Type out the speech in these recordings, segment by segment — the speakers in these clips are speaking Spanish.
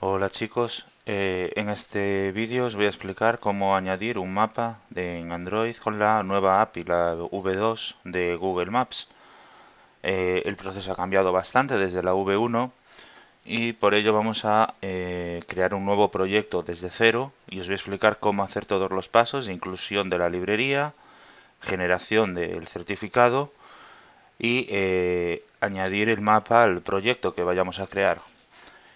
Hola chicos, eh, en este vídeo os voy a explicar cómo añadir un mapa en Android con la nueva API, la V2 de Google Maps. Eh, el proceso ha cambiado bastante desde la V1 y por ello vamos a eh, crear un nuevo proyecto desde cero y os voy a explicar cómo hacer todos los pasos, inclusión de la librería, generación del certificado y añadir el mapa al proyecto que vayamos a crear.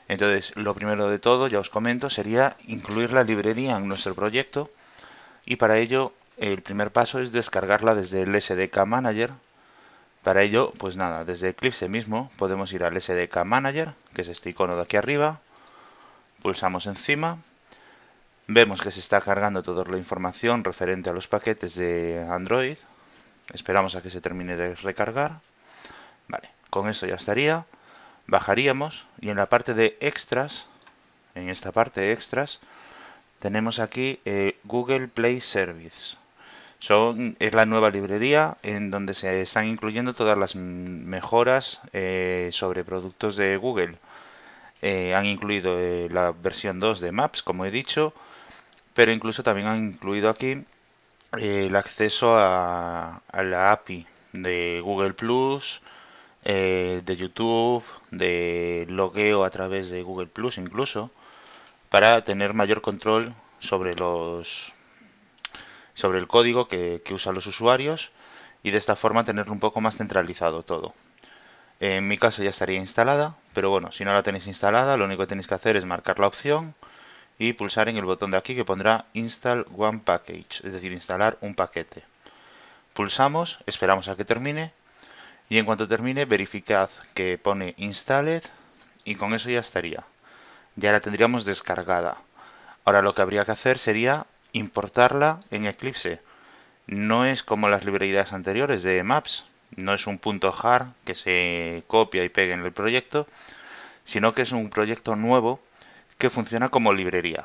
Entonces, lo primero de todo, ya os comento, sería incluir la librería en nuestro proyecto y para ello el primer paso es descargarla desde el SDK Manager. Para ello, pues nada, desde Eclipse mismo podemos ir al SDK Manager, que es este icono de aquí arriba, pulsamos encima, vemos que se está cargando toda la información referente a los paquetes de Android, esperamos a que se termine de recargar, vale, con eso ya estaría bajaríamos y en la parte de extras, en esta parte extras, tenemos aquí eh, Google Play Service. Son, es la nueva librería en donde se están incluyendo todas las mejoras eh, sobre productos de Google. Eh, han incluido la versión 2 de Maps, como he dicho, pero incluso también han incluido aquí el acceso a, a la API de Google Plus, eh, de YouTube, de logueo a través de Google Plus incluso, para tener mayor control sobre los sobre el código que, que usan los usuarios y de esta forma tenerlo un poco más centralizado todo. En mi caso ya estaría instalada, pero bueno, si no la tenéis instalada, lo único que tenéis que hacer es marcar la opción y pulsar en el botón de aquí que pondrá Install One Package, es decir, instalar un paquete. Pulsamos, esperamos a que termine y en cuanto termine verificad que pone installed y con eso ya estaría. Ya la tendríamos descargada. Ahora lo que habría que hacer sería importarla en Eclipse. No es como las librerías anteriores de Maps, no es un punto .jar que se copia y pega en el proyecto, sino que es un proyecto nuevo que funciona como librería.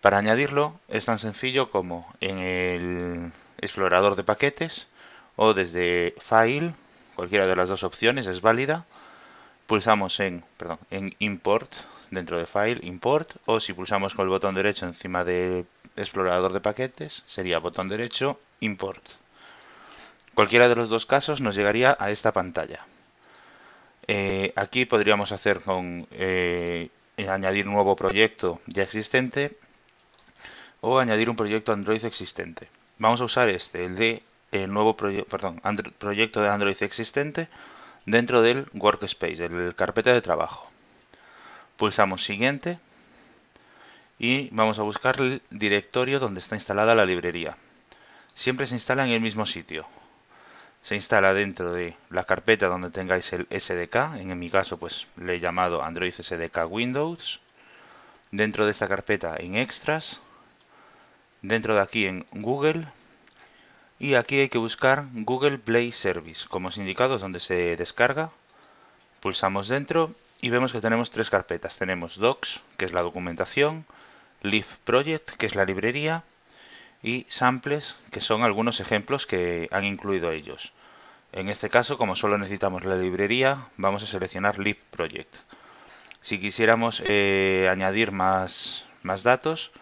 Para añadirlo es tan sencillo como en el explorador de paquetes o desde File cualquiera de las dos opciones es válida. Pulsamos en, en Import, dentro de File, Import, o si pulsamos con el botón derecho encima del explorador de paquetes, sería botón derecho, Import. Cualquiera de los dos casos nos llegaría a esta pantalla. Eh, aquí podríamos hacer con eh, añadir nuevo proyecto ya existente o añadir un proyecto Android existente. Vamos a usar este, el de el eh, nuevo proyecto de Android existente dentro del workspace, del carpeta de trabajo. Pulsamos siguiente y vamos a buscar el directorio donde está instalada la librería. Siempre se instala en el mismo sitio. Se instala dentro de la carpeta donde tengáis el SDK, en mi caso pues le he llamado Android SDK Windows. Dentro de esta carpeta en Extras, dentro de aquí en Google y aquí hay que buscar Google Play Service como indicado, es donde se descarga pulsamos dentro y vemos que tenemos tres carpetas tenemos Docs que es la documentación Leaf Project que es la librería y Samples que son algunos ejemplos que han incluido ellos en este caso como solo necesitamos la librería vamos a seleccionar Leaf Project si quisiéramos eh, añadir más datos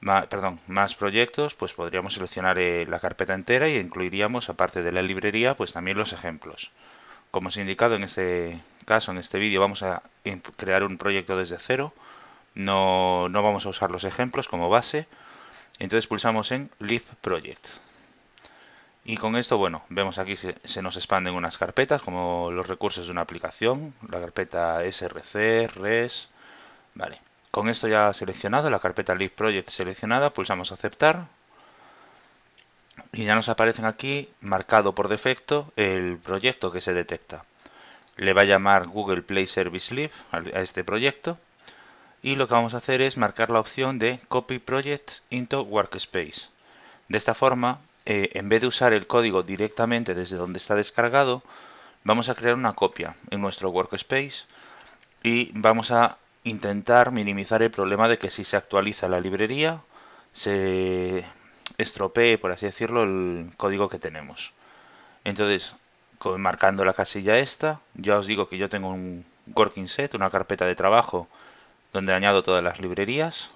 perdón, más proyectos, pues podríamos seleccionar eh, la carpeta entera y incluiríamos, aparte de la librería, pues también los ejemplos. Como os he indicado en este caso, en este vídeo, vamos a crear un proyecto desde cero. No, vamos a usar los ejemplos como base. Entonces pulsamos en Live Project. Y con esto, bueno, vemos aquí que se nos expanden unas carpetas, como los recursos de una aplicación, la carpeta src, res, vale. Con esto ya seleccionado, la carpeta Live Project seleccionada, pulsamos aceptar y ya nos aparecen aquí marcado por defecto el proyecto que se detecta. Le va a llamar Google Play Service Live a este proyecto y lo que vamos a hacer es marcar la opción de Copy Projects into Workspace. De esta forma, eh, en vez de usar el código directamente desde donde está descargado, vamos a crear una copia en nuestro Workspace y vamos a intentar minimizar el problema de que si se actualiza la librería se estropee, por así decirlo, el código que tenemos. Entonces, marcando la casilla esta, ya os digo que yo tengo un working set, una carpeta de trabajo donde añado todas las librerías.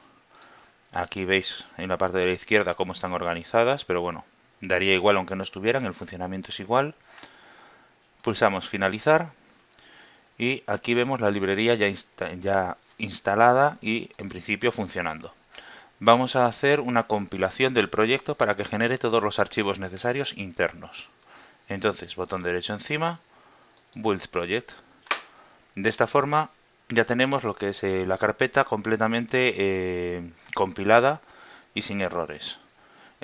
Aquí veis en la parte de la izquierda cómo están organizadas, pero bueno, daría igual aunque no estuvieran, el funcionamiento es igual. Pulsamos finalizar y aquí vemos la librería ya, instalada y en principio funcionando. Vamos a hacer una compilación del proyecto para que genere todos los archivos necesarios internos. Entonces, botón derecho encima, Build Project. De esta forma ya tenemos lo que es eh, la carpeta completamente eh, compilada y sin errores.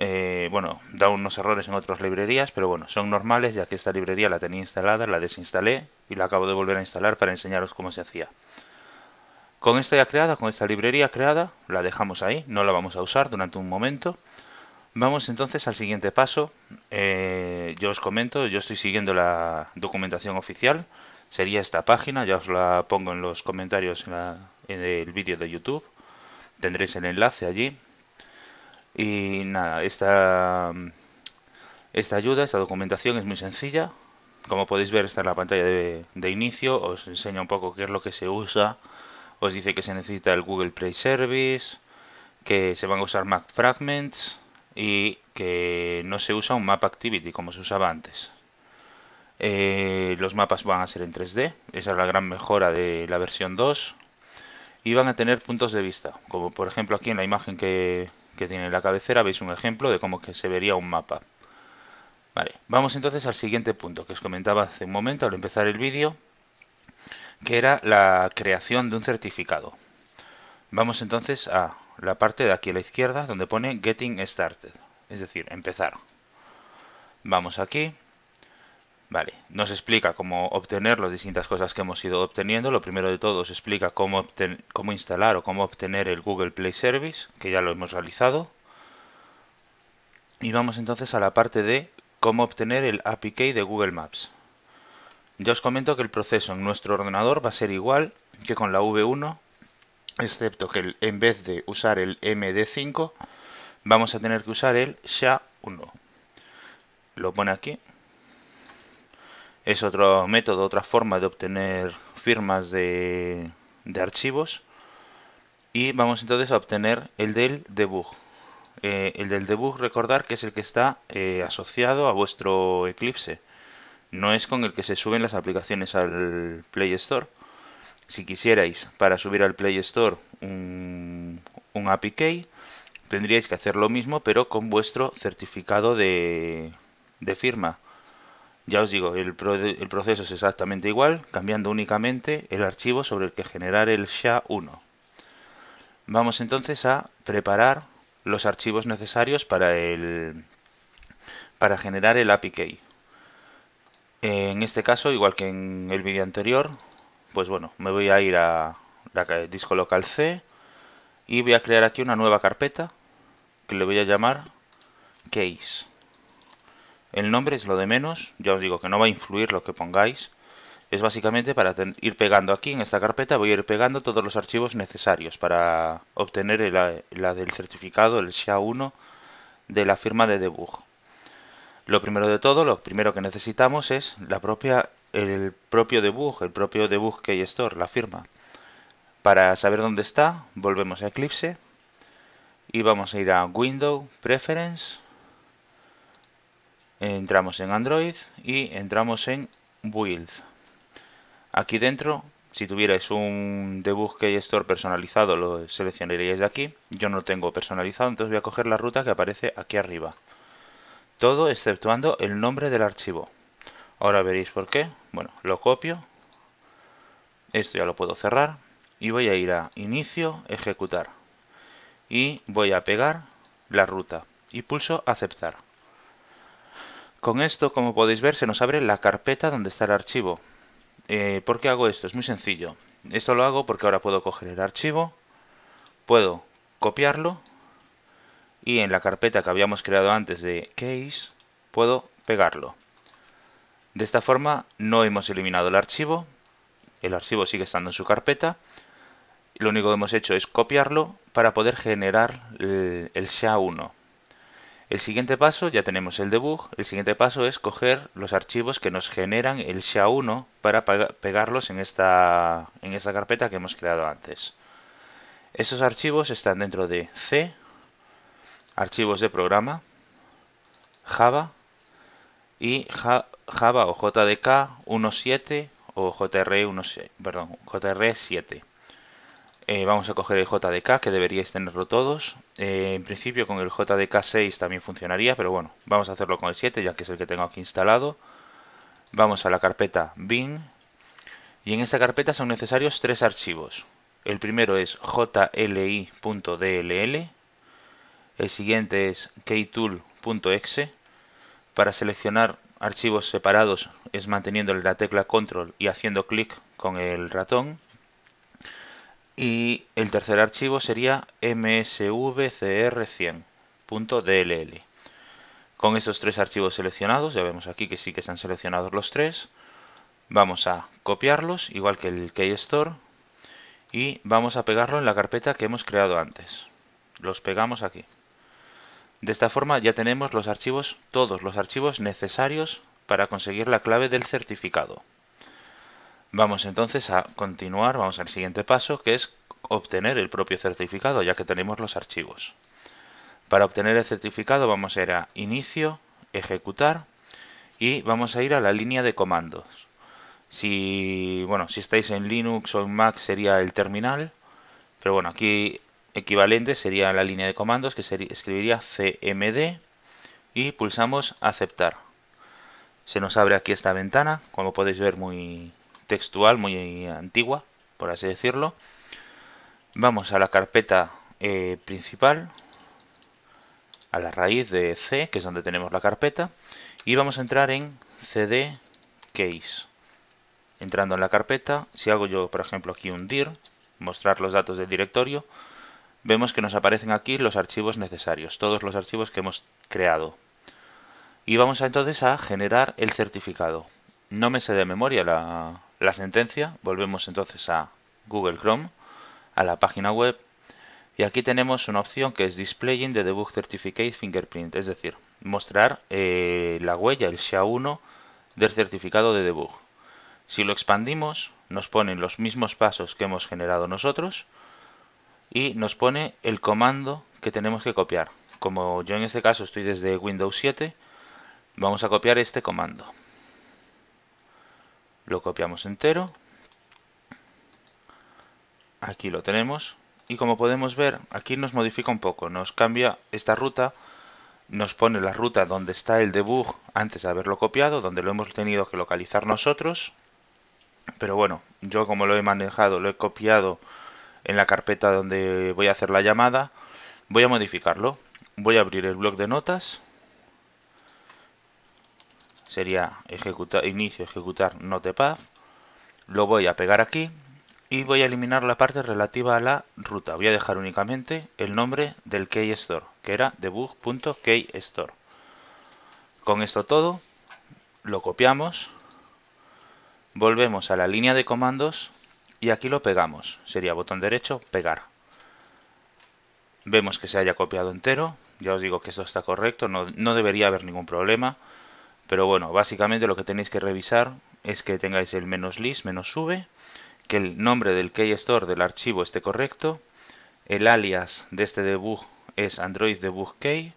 Eh, bueno, da unos errores en otras librerías, pero bueno, son normales ya que esta librería la tenía instalada, la desinstalé y la acabo de volver a instalar para enseñaros cómo se hacía. Con esta ya creada, con esta librería creada, la dejamos ahí, no la vamos a usar durante un momento. Vamos entonces al siguiente paso. Eh, yo os comento, yo estoy siguiendo la documentación oficial. Sería esta página, ya os la pongo en los comentarios en, en el vídeo de YouTube. Tendréis el enlace allí y nada, esta, ayuda, esta documentación es muy sencilla. Como podéis ver está en la pantalla de, inicio, os enseña un poco qué es lo que se usa. Os dice que se necesita el Google Play Service, que se van a usar Mac Fragments y que no se usa un Map Activity como se usaba antes. Eh, los mapas van a ser en 3D, esa es la gran mejora de la versión 2. Y van a tener puntos de vista, como por ejemplo aquí en la imagen que, que tiene la cabecera veis un ejemplo de cómo que se vería un mapa. Vale, vamos entonces al siguiente punto que os comentaba hace un momento al empezar el vídeo, que era la creación de un certificado. Vamos entonces a la parte de aquí a la izquierda donde pone Getting Started, es decir, empezar. Vamos aquí Vale, nos explica cómo obtener las distintas cosas que hemos ido obteniendo. Lo primero de todo os explica cómo, cómo instalar o cómo obtener el Google Play Service, que ya lo hemos realizado. Y vamos entonces a la parte de cómo obtener el API de Google Maps. Ya os comento que el proceso en nuestro ordenador va a ser igual que con la V1, excepto que en vez de usar el MD5, vamos a tener que usar el SHA-1. Lo pone aquí. Es otro método, otra forma de obtener firmas de, archivos. Y vamos entonces a obtener el del debug. Eh, el del debug, recordar que es el que está eh, asociado a vuestro Eclipse. No es con el que se suben las aplicaciones al Play Store. Si quisierais para subir al Play Store un, un key, tendríais que hacer lo mismo pero con vuestro certificado de firma. Ya os digo, el, proceso es exactamente igual, cambiando únicamente el archivo sobre el que generar el SHA-1. Vamos entonces a preparar los archivos necesarios para, para generar el API key. En este caso, igual que en el vídeo anterior, pues bueno, me voy a ir a la disco local C y voy a crear aquí una nueva carpeta que le voy a llamar case. El nombre es lo de menos, ya os digo que no va a influir lo que pongáis. Es básicamente para ir pegando aquí en esta carpeta, voy a ir pegando todos los archivos necesarios para obtener el, la del certificado, el SHA-1 de la firma de debug. Lo primero de todo, lo primero que necesitamos es la propia, el propio debug, el propio debug store la firma. Para saber dónde está, volvemos a Eclipse y vamos a ir a Window, Preference, entramos en Android y entramos en Build. Aquí dentro, si tuvierais un debug key store personalizado, lo seleccionaríais de aquí. Yo no lo tengo personalizado, entonces voy a coger la ruta que aparece aquí arriba. Todo exceptuando el nombre del archivo. Ahora veréis por qué. Bueno, lo copio. Esto ya lo puedo cerrar. Y voy a ir a Inicio, Ejecutar. Y voy a pegar la ruta. Y pulso Aceptar. Con esto, como podéis ver, se nos abre la carpeta donde está el archivo. Eh, ¿Por qué hago esto? Es muy sencillo. Esto lo hago porque ahora puedo coger el archivo, puedo copiarlo y en la carpeta que habíamos creado antes de case puedo pegarlo. De esta forma no hemos eliminado el archivo, el archivo sigue estando en su carpeta, lo único que hemos hecho es copiarlo para poder generar el SHA-1. El siguiente paso, ya tenemos el debug, el siguiente paso es coger los archivos que nos generan el SHA-1 para pegarlos en esta, en esta carpeta que hemos creado antes. Estos archivos están dentro de C, archivos de programa, Java y Java o JDK 1.7 o jr 1, perdón, JR 7. Eh, vamos a coger el JDK, que deberíais tenerlo todos. Eh, en principio con el JDK 6 también funcionaría, pero bueno, vamos a hacerlo con el 7, ya que es el que tengo aquí instalado. Vamos a la carpeta bin. Y en esta carpeta son necesarios tres archivos. El primero es jli.dll. El siguiente es ktool.exe. Para seleccionar archivos separados es manteniendo la tecla control y haciendo clic con el ratón y el tercer archivo sería msvcr100.dll. Con esos tres archivos seleccionados, ya vemos aquí que sí que se han seleccionado los tres, vamos a copiarlos, igual que el KeyStore, y vamos a pegarlo en la carpeta que hemos creado antes. Los pegamos aquí. De esta forma ya tenemos los archivos, todos los archivos necesarios para conseguir la clave del certificado. Vamos entonces a continuar, vamos al siguiente paso, que es obtener el propio certificado, ya que tenemos los archivos. Para obtener el certificado vamos a ir a Inicio, Ejecutar y vamos a ir a la línea de comandos. Si, bueno, si estáis en Linux o en Mac sería el terminal, pero bueno, aquí equivalente sería la línea de comandos que escribiría cmd y pulsamos aceptar. Se nos abre aquí esta ventana, como podéis ver muy, textual muy antigua, por así decirlo. Vamos a la carpeta eh, principal, a la raíz de C, que es donde tenemos la carpeta, y vamos a entrar en CD Case. Entrando en la carpeta, si hago yo, por ejemplo, aquí un dir, mostrar los datos del directorio, vemos que nos aparecen aquí los archivos necesarios, todos los archivos que hemos creado. Y vamos entonces a generar el certificado. No me sé de memoria la, la sentencia, volvemos entonces a Google Chrome, a la página web, y aquí tenemos una opción que es Displaying the Debug Certificate Fingerprint, es decir, mostrar eh, la huella, el SHA-1 del certificado de debug. Si lo expandimos, nos ponen los mismos pasos que hemos generado nosotros y nos pone el comando que tenemos que copiar. Como yo en este caso estoy desde Windows 7, vamos a copiar este comando lo copiamos entero, aquí lo tenemos, y como podemos ver, aquí nos modifica un poco, nos cambia esta ruta, nos pone la ruta donde está el debug antes de haberlo copiado, donde lo hemos tenido que localizar nosotros, pero bueno, yo como lo he manejado, lo he copiado en la carpeta donde voy a hacer la llamada, voy a modificarlo. Voy a abrir el blog de notas sería ejecutar, inicio, ejecutar notepad lo voy a pegar aquí y voy a eliminar la parte relativa a la ruta. Voy a dejar únicamente el nombre del keystore, que era debug.keystore. Con esto todo, lo copiamos, volvemos a la línea de comandos y aquí lo pegamos. Sería botón derecho, pegar. Vemos que se haya copiado entero. Ya os digo que esto está correcto, no debería haber ningún problema. Pero bueno, básicamente lo que tenéis que revisar es que tengáis el menos list, menos v, que el nombre del keystore del archivo esté correcto, el alias de este debug es android debug key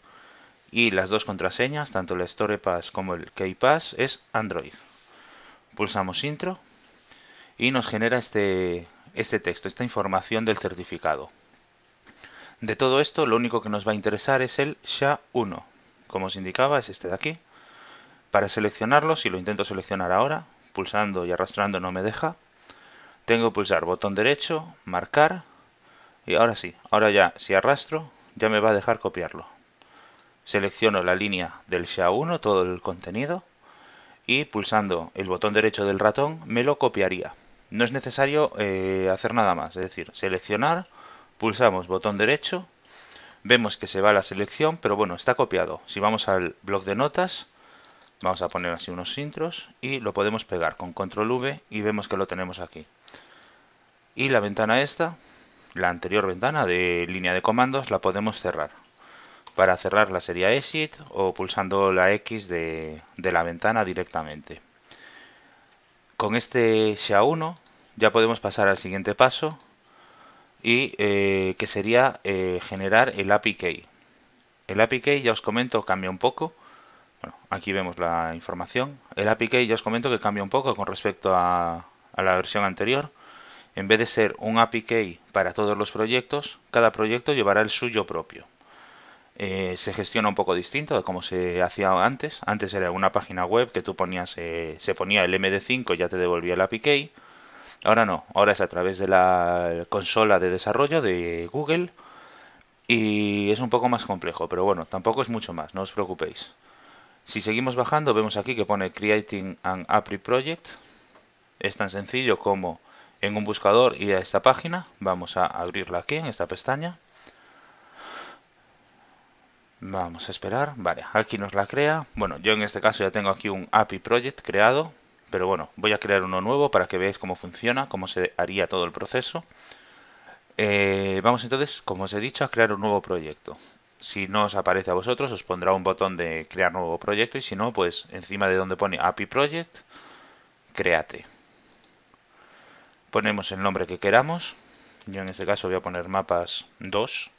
y las dos contraseñas, tanto el storepass como el pass es android. Pulsamos intro y nos genera este, este texto, esta información del certificado. De todo esto, lo único que nos va a interesar es el SHA-1. Como os indicaba, es este de aquí. Para seleccionarlo, si lo intento seleccionar ahora, pulsando y arrastrando no me deja, tengo que pulsar botón derecho, marcar, y ahora sí, ahora ya si arrastro, ya me va a dejar copiarlo. Selecciono la línea del SHA-1, todo el contenido, y pulsando el botón derecho del ratón me lo copiaría. No es necesario eh, hacer nada más, es decir, seleccionar, pulsamos botón derecho, vemos que se va la selección, pero bueno, está copiado. Si vamos al bloc de notas, Vamos a poner así unos intros y lo podemos pegar con control V y vemos que lo tenemos aquí. Y la ventana esta, la anterior ventana de línea de comandos, la podemos cerrar. Para cerrarla sería Exit o pulsando la X de, la ventana directamente. Con este SHA-1 ya podemos pasar al siguiente paso y eh, que sería eh, generar el API key. El API key ya os comento cambia un poco bueno, aquí vemos la información. El API ya os comento que cambia un poco con respecto a, la versión anterior. En vez de ser un API para todos los proyectos, cada proyecto llevará el suyo propio. Eh, se gestiona un poco distinto de como se hacía antes. Antes era una página web que tú ponías, eh, se ponía el MD5 y ya te devolvía el API Ahora no, ahora es a través de la consola de desarrollo de Google y es un poco más complejo, pero bueno, tampoco es mucho más, no os preocupéis. Si seguimos bajando, vemos aquí que pone Creating an API Project. Es tan sencillo como en un buscador ir a esta página. Vamos a abrirla aquí, en esta pestaña. Vamos a esperar. Vale, aquí nos la crea. Bueno, yo en este caso ya tengo aquí un API Project creado. Pero bueno, voy a crear uno nuevo para que veáis cómo funciona, cómo se haría todo el proceso. Eh, vamos entonces, como os he dicho, a crear un nuevo proyecto si no os aparece a vosotros, os pondrá un botón de crear nuevo proyecto y si no, pues encima de donde pone API Project, créate. Ponemos el nombre que queramos. Yo en este caso voy a poner mapas 2.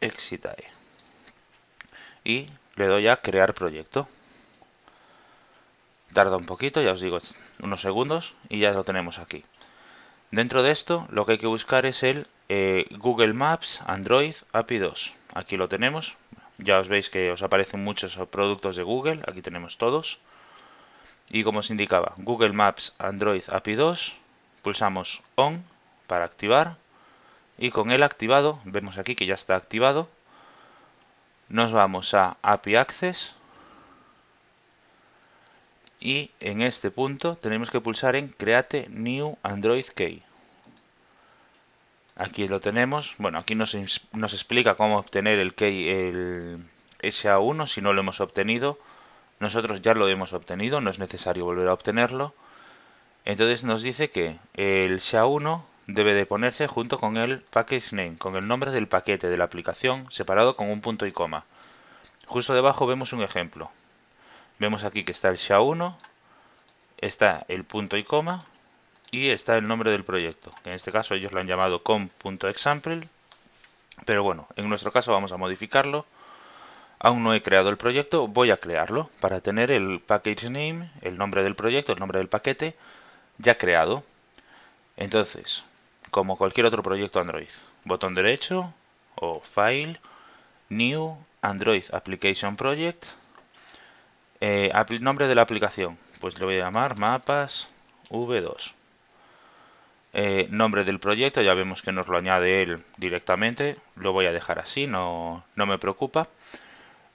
Exitae. Y le doy a crear proyecto. Tarda un poquito, ya os digo, unos segundos y ya lo tenemos aquí. Dentro de esto, lo que hay que buscar es el eh, Google Maps, Android, API 2. Aquí lo tenemos. Ya os veis que os aparecen muchos productos de Google. Aquí tenemos todos. Y como os indicaba, Google Maps, Android, API 2. Pulsamos On para activar. Y con él activado, vemos aquí que ya está activado. Nos vamos a API Access. Y en este punto tenemos que pulsar en Create New Android Key. Aquí lo tenemos. Bueno, aquí nos, explica cómo obtener el, key, el SA1 si no lo hemos obtenido. Nosotros ya lo hemos obtenido, no es necesario volver a obtenerlo. Entonces nos dice que el SHA-1 debe de ponerse junto con el package name, con el nombre del paquete de la aplicación separado con un punto y coma. Justo debajo vemos un ejemplo. Vemos aquí que está el SHA-1, está el punto y coma y está el nombre del proyecto. en este caso ellos lo han llamado com.example, pero bueno, en nuestro caso vamos a modificarlo. Aún no he creado el proyecto, voy a crearlo para tener el package name, el nombre del proyecto, el nombre del paquete ya creado. Entonces, como cualquier otro proyecto Android, botón derecho o File, New Android Application Project, eh, nombre de la aplicación, pues lo voy a llamar mapas v2. Eh, nombre del proyecto, ya vemos que nos lo añade él directamente, lo voy a dejar así, no, me preocupa.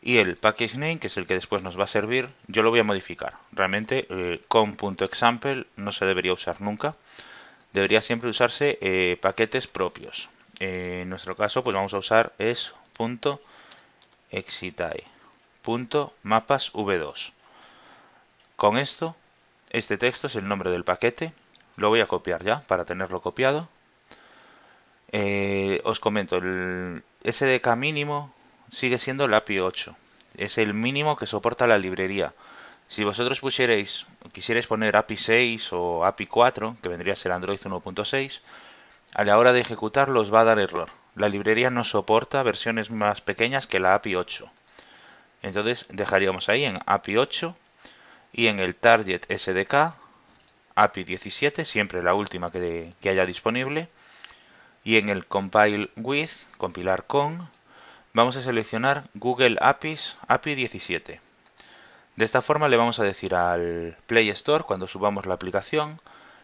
Y el package name, que es el que después nos va a servir, yo lo voy a modificar. Realmente eh, punto com.example no se debería usar nunca, debería siempre usarse eh, paquetes propios. en nuestro caso pues vamos a usar es .mapas v2. Con esto, este texto es el nombre del paquete lo voy a copiar ya para tenerlo copiado. Eh, os comento, el SDK mínimo sigue siendo el API 8. Es el mínimo que soporta la librería. Si vosotros pusierais, quisierais poner API 6 o API 4, que vendría a ser Android 1.6, a la hora de ejecutarlo os va a dar error. La librería no soporta versiones más pequeñas que la API 8. Entonces dejaríamos ahí en API 8 y en el target SDK API 17, siempre la última que, haya disponible. Y en el compile with, compilar con, vamos a seleccionar Google APIs API 17. De esta forma le vamos a decir al Play Store, cuando subamos la aplicación,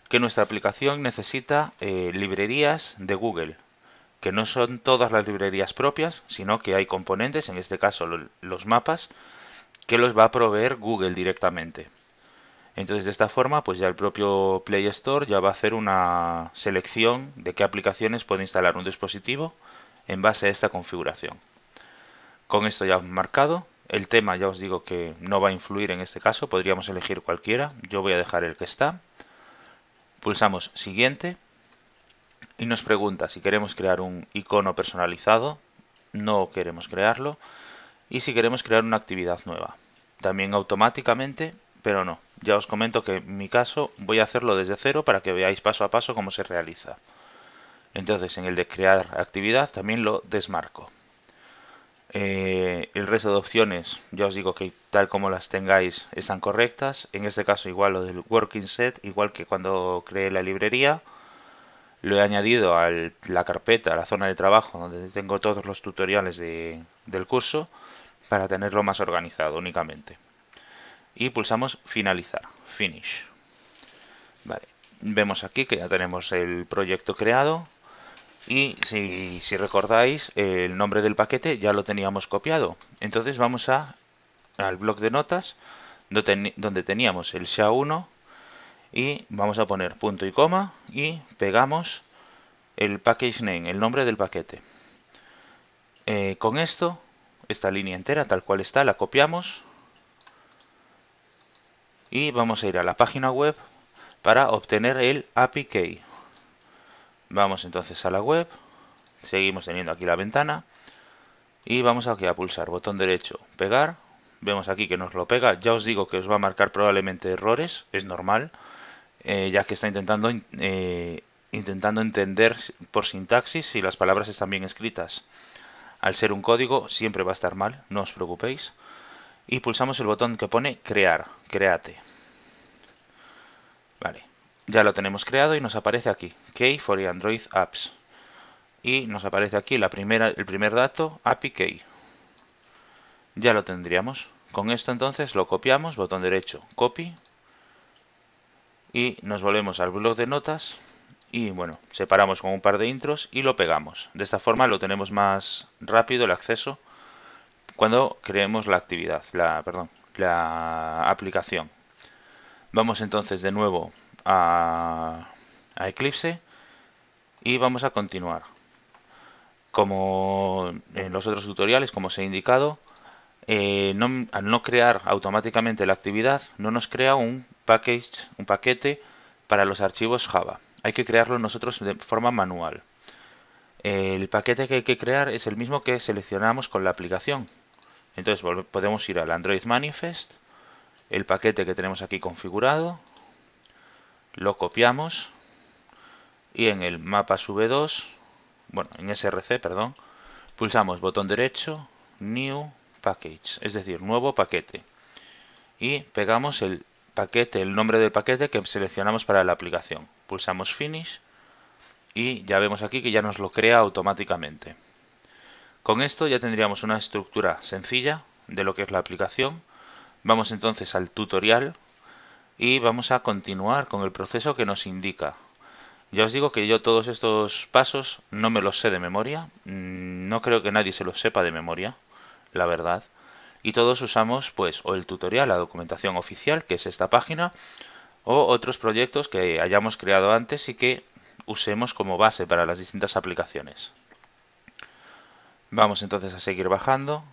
que nuestra aplicación necesita eh, librerías de Google, que no son todas las librerías propias, sino que hay componentes, en este caso los mapas, que los va a proveer Google directamente. Entonces, de esta forma, pues ya el propio Play Store ya va a hacer una selección de qué aplicaciones puede instalar un dispositivo en base a esta configuración. Con esto ya marcado, el tema ya os digo que no va a influir en este caso, podríamos elegir cualquiera, yo voy a dejar el que está. Pulsamos siguiente y nos pregunta si queremos crear un icono personalizado, no queremos crearlo, y si queremos crear una actividad nueva. También automáticamente, pero no, ya os comento que en mi caso voy a hacerlo desde cero para que veáis paso a paso cómo se realiza. Entonces en el de crear actividad también lo desmarco. Eh, el resto de opciones, ya os digo que tal como las tengáis están correctas. En este caso igual lo del working set, igual que cuando creé la librería. Lo he añadido a la carpeta, a la zona de trabajo, donde tengo todos los tutoriales del curso, para tenerlo más organizado únicamente y pulsamos finalizar, finish. Vale, vemos aquí que ya tenemos el proyecto creado y si, recordáis el nombre del paquete ya lo teníamos copiado. Entonces vamos a, al bloc de notas donde teníamos el SHA-1 y vamos a poner punto y coma y pegamos el package name, el nombre del paquete. Eh, con esto, esta línea entera tal cual está, la copiamos, y vamos a ir a la página web para obtener el API Key. Vamos entonces a la web, seguimos teniendo aquí la ventana y vamos aquí a pulsar botón derecho, pegar. Vemos aquí que nos lo pega, ya os digo que os va a marcar probablemente errores, es normal, eh, ya que está intentando, eh, intentando entender por sintaxis si las palabras están bien escritas. Al ser un código siempre va a estar mal, no os preocupéis y pulsamos el botón que pone crear, create. Vale, ya lo tenemos creado y nos aparece aquí, Key for Android Apps. Y nos aparece aquí la primera, el primer dato, API Key. Ya lo tendríamos. Con esto entonces lo copiamos, botón derecho, copy. Y nos volvemos al blog de notas y bueno, separamos con un par de intros y lo pegamos. De esta forma lo tenemos más rápido el acceso cuando creemos la actividad, la, perdón, la aplicación. Vamos entonces de nuevo a, Eclipse y vamos a continuar. Como en los otros tutoriales, como os he indicado, eh, al no crear automáticamente la actividad, no nos crea un package, un paquete para los archivos Java. Hay que crearlo nosotros de forma manual. El paquete que hay que crear es el mismo que seleccionamos con la aplicación, entonces podemos ir al Android Manifest, el paquete que tenemos aquí configurado, lo copiamos y en el mapa V2, bueno, en SRC, perdón, pulsamos botón derecho, New Package, es decir, nuevo paquete. Y pegamos el paquete, el nombre del paquete que seleccionamos para la aplicación. Pulsamos Finish y ya vemos aquí que ya nos lo crea automáticamente. Con esto ya tendríamos una estructura sencilla de lo que es la aplicación. Vamos entonces al tutorial y vamos a continuar con el proceso que nos indica. Ya os digo que yo todos estos pasos no me los sé de memoria, mm, no creo que nadie se los sepa de memoria, la verdad. Y todos usamos pues o el tutorial, la documentación oficial, que es esta página, o otros proyectos que hayamos creado antes y que usemos como base para las distintas aplicaciones. Vamos entonces a seguir bajando.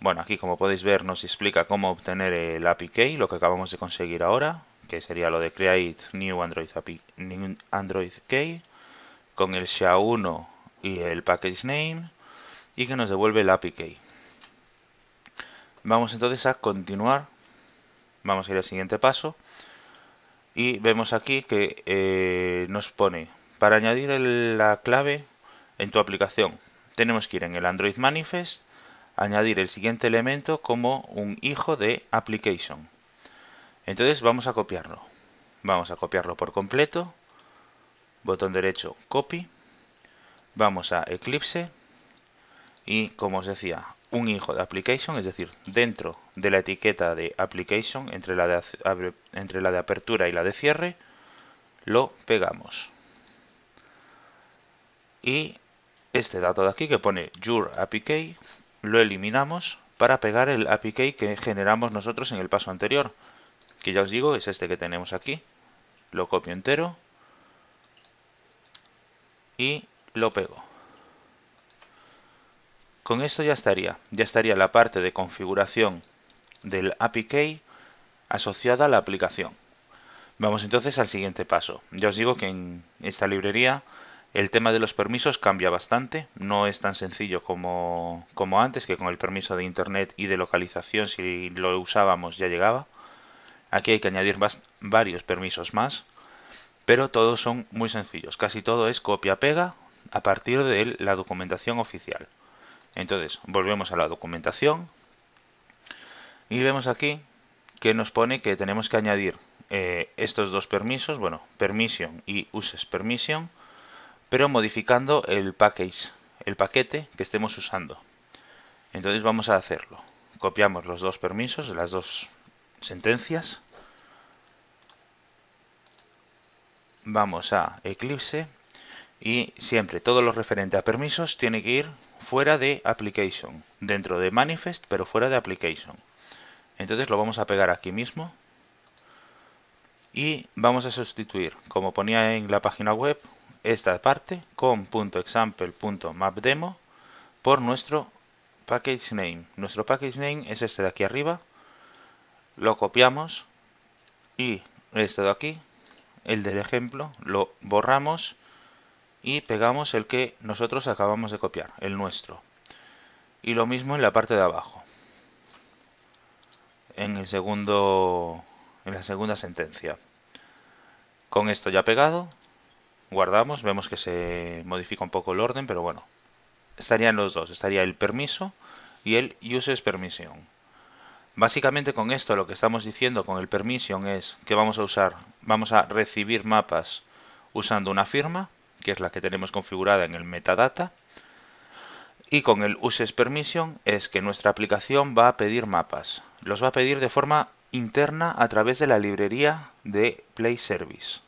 Bueno, aquí como podéis ver nos explica cómo obtener el API Key, lo que acabamos de conseguir ahora, que sería lo de Create New Android, Android Key, con el SHA-1 y el Package Name, y que nos devuelve el API Key. Vamos entonces a continuar. Vamos a ir al siguiente paso. Y vemos aquí que eh, nos pone para añadir la clave en tu aplicación tenemos que ir en el Android Manifest, añadir el siguiente elemento como un hijo de application. Entonces vamos a copiarlo. Vamos a copiarlo por completo. Botón derecho, copy. Vamos a Eclipse. Y como os decía, un hijo de application, es decir, dentro de la etiqueta de application, entre la de, entre la de apertura y la de cierre, lo pegamos. Y este dato de aquí que pone your API lo eliminamos para pegar el API que generamos nosotros en el paso anterior, que ya os digo es este que tenemos aquí. Lo copio entero y lo pego. Con esto ya estaría. Ya estaría la parte de configuración del API asociada a la aplicación. Vamos entonces al siguiente paso. Ya os digo que en esta librería el tema de los permisos cambia bastante, no es tan sencillo como, antes, que con el permiso de internet y de localización, si lo usábamos ya llegaba. Aquí hay que añadir varios permisos más, pero todos son muy sencillos. Casi todo es copia-pega a partir de la documentación oficial. Entonces, volvemos a la documentación y vemos aquí que nos pone que tenemos que añadir eh, estos dos permisos, bueno, permission y uses permission, pero modificando el package, el paquete que estemos usando. Entonces vamos a hacerlo. Copiamos los dos permisos, de las dos sentencias. Vamos a Eclipse y siempre todo lo referente a permisos tiene que ir fuera de Application, dentro de Manifest, pero fuera de Application. Entonces lo vamos a pegar aquí mismo y vamos a sustituir, como ponía en la página web, esta parte con .example.mapdemo por nuestro package name. Nuestro package name es este de aquí arriba. Lo copiamos y este de aquí, el del ejemplo, lo borramos y pegamos el que nosotros acabamos de copiar, el nuestro. Y lo mismo en la parte de abajo. En el segundo en la segunda sentencia. Con esto ya pegado, guardamos, vemos que se modifica un poco el orden, pero bueno, estarían los dos, estaría el permiso y el uses permission. Básicamente con esto lo que estamos diciendo con el permission es que vamos a usar, vamos a recibir mapas usando una firma, que es la que tenemos configurada en el metadata, y con el uses permission es que nuestra aplicación va a pedir mapas. Los va a pedir de forma interna a través de la librería de play service.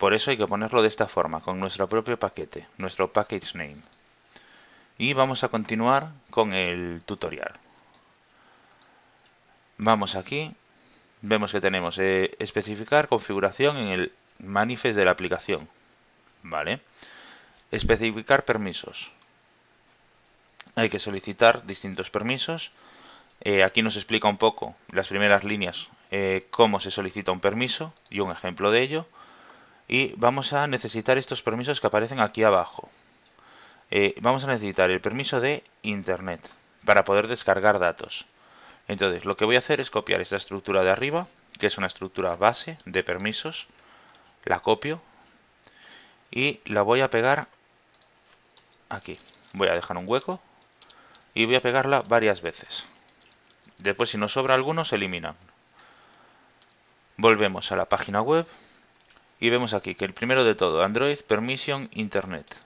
Por eso hay que ponerlo de esta forma, con nuestro propio paquete, nuestro package name. Y vamos a continuar con el tutorial. Vamos aquí, vemos que tenemos eh, especificar configuración en el manifest de la aplicación. Vale. Especificar permisos. Hay que solicitar distintos permisos. Eh, aquí nos explica un poco las primeras líneas eh, cómo se solicita un permiso y un ejemplo de ello y vamos a necesitar estos permisos que aparecen aquí abajo. Eh, vamos a necesitar el permiso de Internet para poder descargar datos. Entonces, lo que voy a hacer es copiar esta estructura de arriba, que es una estructura base de permisos. La copio y la voy a pegar aquí. Voy a dejar un hueco y voy a pegarla varias veces. Después, si nos sobra alguno, se eliminan. Volvemos a la página web y vemos aquí que el primero de todo, Android Permission Internet.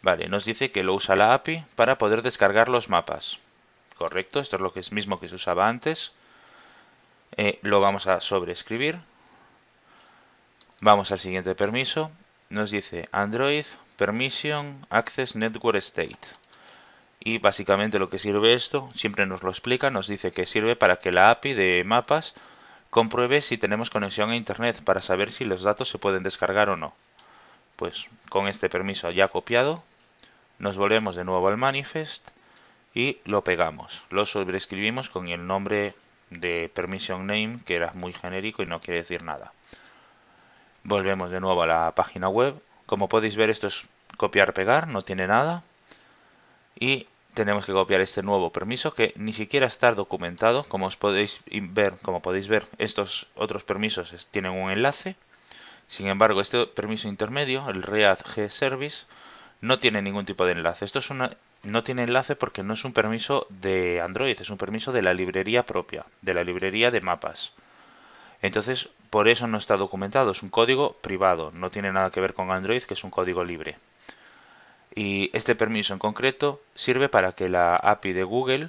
Vale, nos dice que lo usa la API para poder descargar los mapas. Correcto, esto es lo que es mismo que se usaba antes. Eh, lo vamos a sobreescribir. Vamos al siguiente permiso. Nos dice Android Permission Access Network State. Y básicamente lo que sirve esto, siempre nos lo explica, nos dice que sirve para que la API de mapas Compruebe si tenemos conexión a internet para saber si los datos se pueden descargar o no. Pues con este permiso ya copiado, nos volvemos de nuevo al manifest y lo pegamos. Lo sobreescribimos con el nombre de permission name que era muy genérico y no quiere decir nada. Volvemos de nuevo a la página web. Como podéis ver esto es copiar-pegar, no tiene nada. Y tenemos que copiar este nuevo permiso que ni siquiera está documentado. Como os podéis ver, como podéis ver, estos otros permisos tienen un enlace. Sin embargo, este permiso intermedio, el React G Service, no tiene ningún tipo de enlace. Esto una, no tiene enlace porque no es un permiso de Android, es un permiso de la librería propia, de la librería de mapas. Entonces, por eso no está documentado, es un código privado, no tiene nada que ver con Android, que es un código libre y este permiso en concreto sirve para que la API de Google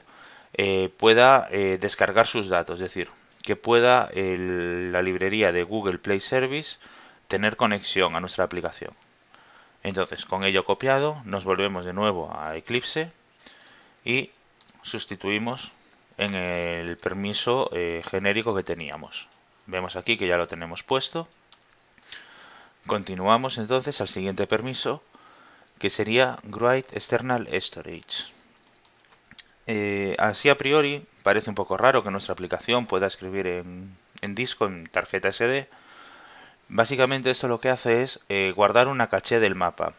eh, pueda eh, descargar sus datos, es decir, que pueda la librería de Google Play Service tener conexión a nuestra aplicación. Entonces, con ello copiado, nos volvemos de nuevo a Eclipse y sustituimos en el permiso eh, genérico que teníamos. Vemos aquí que ya lo tenemos puesto. Continuamos entonces al siguiente permiso, que sería Write External Storage. Eh, así a priori parece un poco raro que nuestra aplicación pueda escribir en, disco, en tarjeta SD. Básicamente esto lo que hace es eh, guardar una caché del mapa.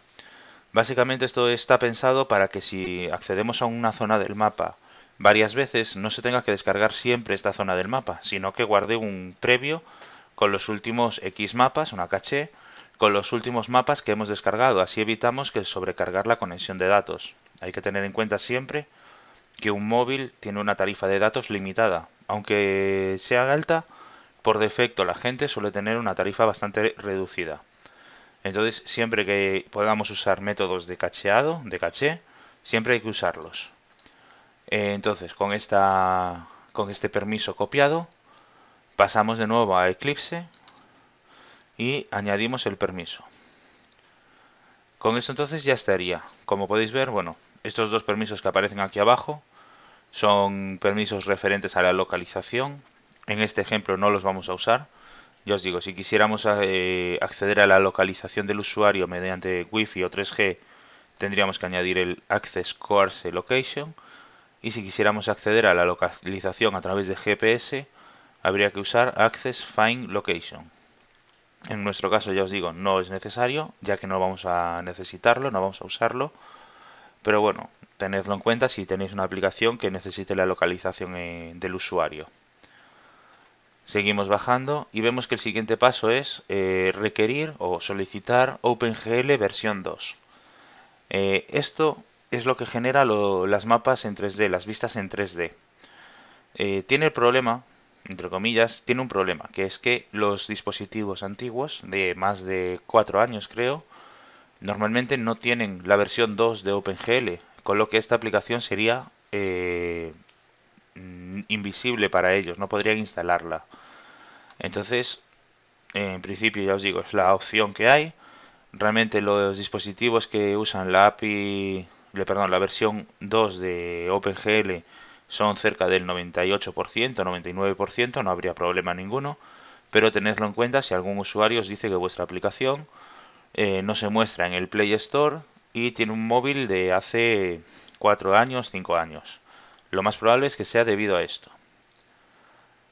Básicamente esto está pensado para que si accedemos a una zona del mapa varias veces no se tenga que descargar siempre esta zona del mapa, sino que guarde un previo con los últimos X mapas, una caché, con los últimos mapas que hemos descargado, así evitamos que sobrecargar la conexión de datos. Hay que tener en cuenta siempre que un móvil tiene una tarifa de datos limitada. Aunque sea alta, por defecto la gente suele tener una tarifa bastante reducida. Entonces, siempre que podamos usar métodos de cacheado, de caché, siempre hay que usarlos. Eh, entonces, con, esta, con este permiso copiado, pasamos de nuevo a Eclipse y añadimos el permiso. Con esto entonces ya estaría. Como podéis ver, bueno, estos dos permisos que aparecen aquí abajo son permisos referentes a la localización. En este ejemplo no los vamos a usar. Ya os digo, si quisiéramos eh, acceder a la localización del usuario mediante Wi-Fi o 3G, tendríamos que añadir el Access Coarse Location. Y si quisiéramos acceder a la localización a través de GPS, habría que usar Access Find Location. En nuestro caso, ya os digo, no es necesario, ya que no vamos a necesitarlo, no vamos a usarlo. Pero bueno, tenedlo en cuenta si tenéis una aplicación que necesite la localización eh, del usuario. Seguimos bajando y vemos que el siguiente paso es eh, requerir o solicitar OpenGL versión 2. Eh, esto es lo que genera las mapas en 3D, las vistas en 3D. tiene el problema entre comillas, tiene un problema, que es que los dispositivos antiguos, de más de 4 años creo, normalmente no tienen la versión 2 de OpenGL, con lo que esta aplicación sería eh, invisible para ellos, no podrían instalarla. Entonces, en principio ya os digo, es la opción que hay. Realmente los dispositivos que usan la API, perdón, la versión 2 de OpenGL son cerca del 98%, 99%, no habría problema ninguno, pero tenedlo en cuenta si algún usuario os dice que vuestra aplicación eh, no se muestra en el Play Store y tiene un móvil de hace 4 años, 5 años. Lo más probable es que sea debido a esto.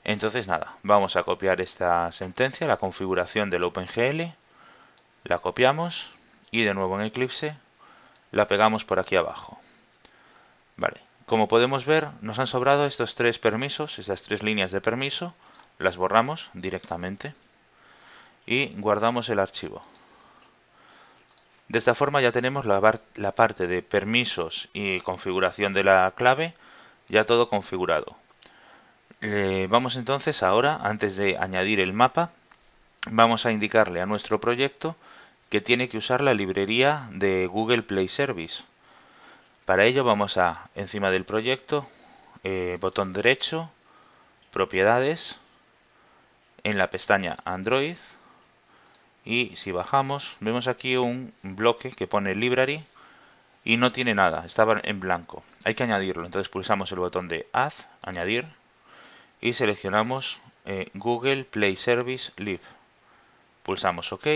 Entonces nada, vamos a copiar esta sentencia, la configuración del OpenGL, la copiamos y de nuevo en Eclipse la pegamos por aquí abajo. Vale, como podemos ver, nos han sobrado estos tres permisos, estas tres líneas de permiso, las borramos directamente y guardamos el archivo. De esta forma ya tenemos la, parte de permisos y configuración de la clave, ya todo configurado. Eh, vamos entonces ahora, antes de añadir el mapa, vamos a indicarle a nuestro proyecto que tiene que usar la librería de Google Play Service. Para ello vamos a, encima del proyecto, eh, botón derecho, propiedades, en la pestaña Android, y si bajamos, vemos aquí un bloque que pone Library, y no tiene nada, estaba en blanco. Hay que añadirlo, entonces pulsamos el botón de Add, añadir, y seleccionamos eh, Google Play Service Live. Pulsamos OK,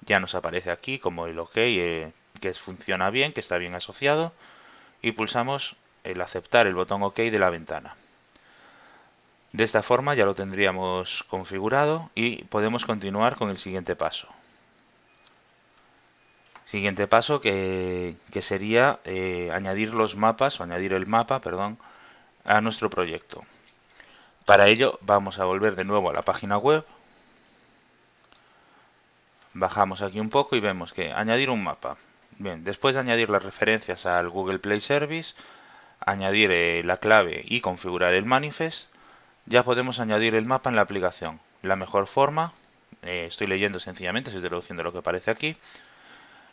ya nos aparece aquí como el OK eh, que funciona bien, que está bien asociado y pulsamos el aceptar el botón OK de la ventana. De esta forma ya lo tendríamos configurado y podemos continuar con el siguiente paso. Siguiente paso que, sería eh, añadir los mapas, o añadir el mapa, perdón, a nuestro proyecto. Para ello vamos a volver de nuevo a la página web. Bajamos aquí un poco y vemos que añadir un mapa. Bien, después de añadir las referencias al Google Play Service, añadir eh, la clave y configurar el manifest, ya podemos añadir el mapa en la aplicación. La mejor forma, eh, estoy leyendo sencillamente, estoy traduciendo lo que aparece aquí,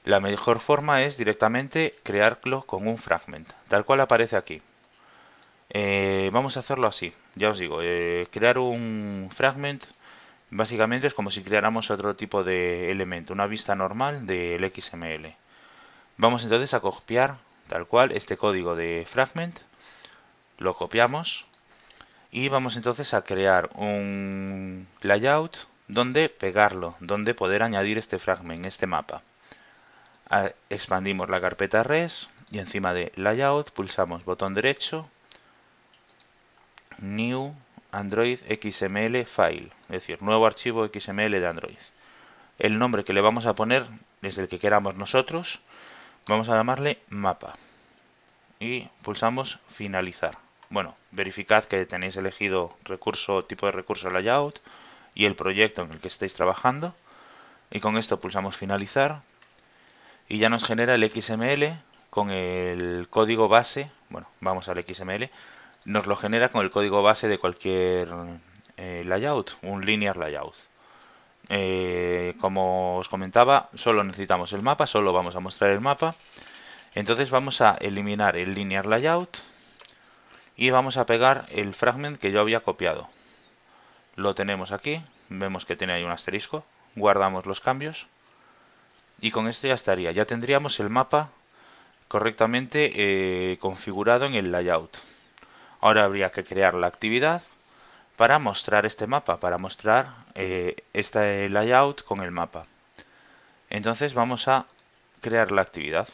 la mejor forma es directamente crearlo con un fragment, tal cual aparece aquí. Eh, vamos a hacerlo así, ya os digo, crear un fragment básicamente es como si creáramos otro tipo de elemento, una vista normal del XML. Vamos entonces a copiar tal cual este código de fragment, lo copiamos y vamos entonces a crear un layout donde pegarlo, donde poder añadir este fragment, este mapa. Expandimos la carpeta res y encima de layout pulsamos botón derecho, new Android XML file, es decir, nuevo archivo XML de Android. El nombre que le vamos a poner es el que queramos nosotros Vamos a llamarle mapa. Y pulsamos finalizar. Bueno, verificad que tenéis elegido recurso, tipo de recurso layout y el proyecto en el que estáis trabajando. Y con esto pulsamos finalizar. Y ya nos genera el XML con el código base. Bueno, vamos al XML. Nos lo genera con el código base de cualquier eh, layout, un linear layout. Eh, como os comentaba, solo necesitamos el mapa, solo vamos a mostrar el mapa. Entonces vamos a eliminar el linear layout y vamos a pegar el fragment que yo había copiado. Lo tenemos aquí, vemos que tiene ahí un asterisco, guardamos los cambios y con esto ya estaría. Ya tendríamos el mapa correctamente eh, configurado en el layout. Ahora habría que crear la actividad para mostrar este mapa, para mostrar eh, este layout con el mapa. Entonces vamos a crear la actividad.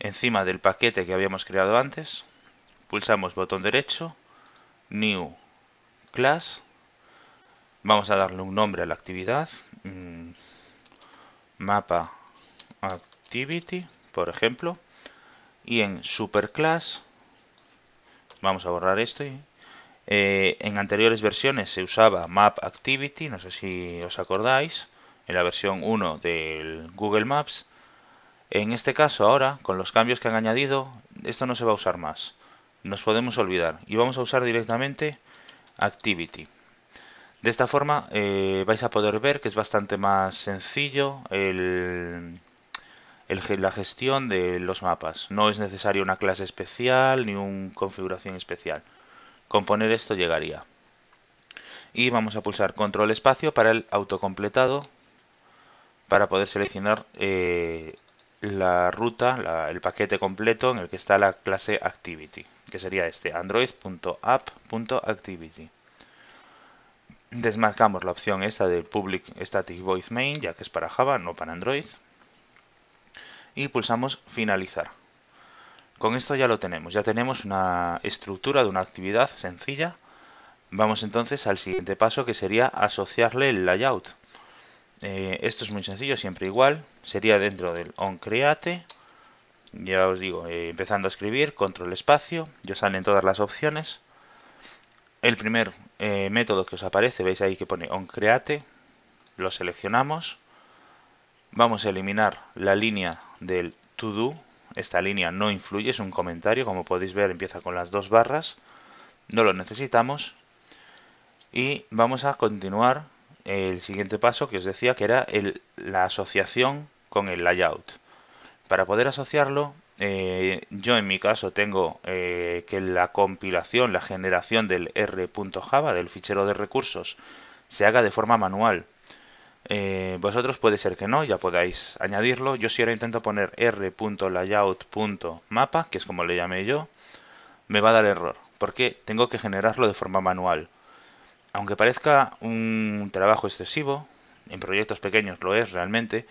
Encima del paquete que habíamos creado antes, pulsamos botón derecho, New Class. Vamos a darle un nombre a la actividad. Mm, mapa Activity, por ejemplo. Y en Superclass, vamos a borrar esto y eh, en anteriores versiones se usaba Map Activity, no sé si os acordáis, en la versión 1 del Google Maps. En este caso ahora, con los cambios que han añadido, esto no se va a usar más. Nos podemos olvidar y vamos a usar directamente Activity. De esta forma eh, vais a poder ver que es bastante más sencillo la gestión de los mapas. No es necesaria una clase especial ni una configuración especial. Componer esto llegaría. Y vamos a pulsar control espacio para el autocompletado, para poder seleccionar eh, la ruta, el paquete completo en el que está la clase Activity, que sería este, android.app.activity. Desmarcamos la opción esta de Public Static Voice Main, ya que es para Java, no para Android. Y pulsamos Finalizar. Con esto ya lo tenemos, ya tenemos una estructura de una actividad sencilla. Vamos entonces al siguiente paso que sería asociarle el layout. Eh, esto es muy sencillo, siempre igual. Sería dentro del onCreate. Ya os digo, eh, empezando a escribir, control espacio, ya salen todas las opciones. El primer eh, método que os aparece, veis ahí que pone onCreate, lo seleccionamos. Vamos a eliminar la línea del todo esta línea no influye, es un comentario, como podéis ver empieza con las dos barras, no lo necesitamos. Y vamos a continuar el siguiente paso que os decía que era la asociación con el layout. Para poder asociarlo, eh, yo en mi caso tengo eh, que la compilación, la generación del r.java, del fichero de recursos, se haga de forma manual. Eh, vosotros puede ser que no, ya podáis añadirlo. Yo si ahora intento poner r.layout.mapa, que es como le llamé yo, me va a dar error, porque tengo que generarlo de forma manual. Aunque parezca un trabajo excesivo, en proyectos pequeños lo es realmente,